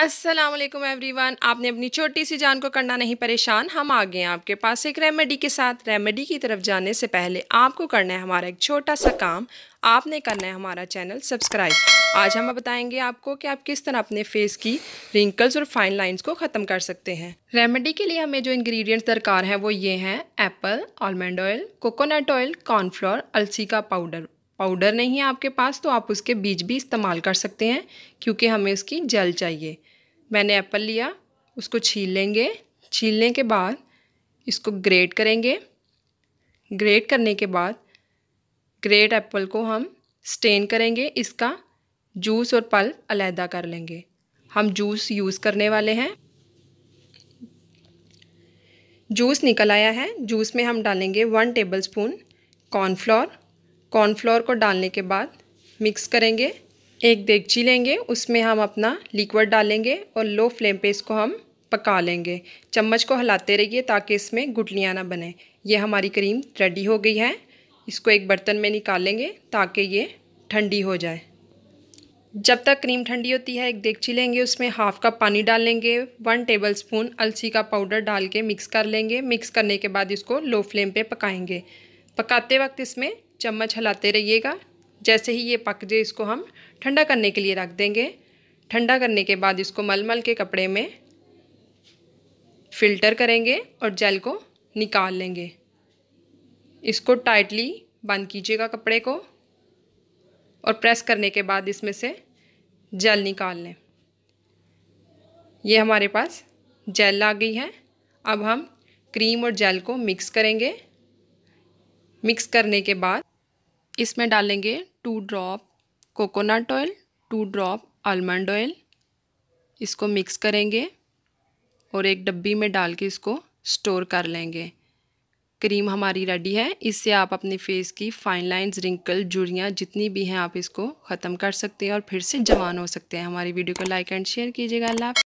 अस्सलाम वालेकुम एवरीवन आपने अपनी छोटी सी जान को करना नहीं परेशान हम आ गए हैं आपके पास एक रेमेडी के साथ रेमेडी की तरफ जाने से पहले आपको करना है हमारा एक छोटा सा काम आपने करना है हमारा चैनल सब्सक्राइब आज हम बताएंगे आपको कि आप किस तरह अपने फेस की रिंकल्स और फाइन लाइंस को ख़त्म कर सकते हैं रेमेडी के लिए हमें जो इंग्रेडिएंट्स दरकार हैं वो ये हैं apple almond oil coconut oil cornflour अलसी का पाउडर पाउडर नहीं है आपके पास तो आप उसके बीज भी इस्तेमाल कर सकते हैं क्योंकि हमें उसकी जल चाहिए मैंने एप्पल लिया उसको छील लेंगे छीलने के बाद इसको ग्रेट करेंगे ग्रेट करने के बाद ग्रेट एप्पल को हम स्टेन करेंगे इसका जूस और पल अलहदा कर लेंगे हम जूस यूज़ करने वाले हैं जूस निकल आया है जूस में हम डालेंगे one tablespoon cornflour cornflour को डालने के बाद मिक्स करेंगे एक देगची लेंगे उसमें हम अपना लिक्विड डालेंगे और लो फ्लेम पे इसको हम पका लेंगे चम्मच को हिलाते रहिए ताकि इसमें गुटलियाँ ना बने ये हमारी क्रीम रेडी हो गई है इसको एक बर्तन में निकालेंगे ताकि ये ठंडी हो जाए जब तक क्रीम ठंडी होती है एक देगची लेंगे उसमें हाफ़ कप पानी डाल लेंगे वन टेबल स्पून अलसी का पाउडर डाल के मिक्स कर लेंगे मिक्स करने के बाद इसको लो फ्लेम पे पकाएंगे पकाते वक्त इसमें चम्मच हिलाते रहिएगा जैसे ही ये पक जाए इसको हम ठंडा करने के लिए रख देंगे ठंडा करने के बाद इसको मलमल के कपड़े में फ़िल्टर करेंगे और जेल को निकाल लेंगे इसको टाइटली बंद कीजिएगा कपड़े को और प्रेस करने के बाद इसमें से जेल निकाल लें ये हमारे पास जेल आ गई है अब हम क्रीम और जेल को मिक्स करेंगे मिक्स करने के बाद इसमें डालेंगे two drop coconut oil two drop almond oil इसको मिक्स करेंगे और एक डब्बी में डाल के इसको स्टोर कर लेंगे क्रीम हमारी रेडी है इससे आप अपने फेस की फाइन लाइंस रिंकल जुड़ियाँ जितनी भी हैं आप इसको ख़त्म कर सकते हैं और फिर से जवान हो सकते हैं हमारी वीडियो को लाइक एंड शेयर कीजिएगा अल्लाह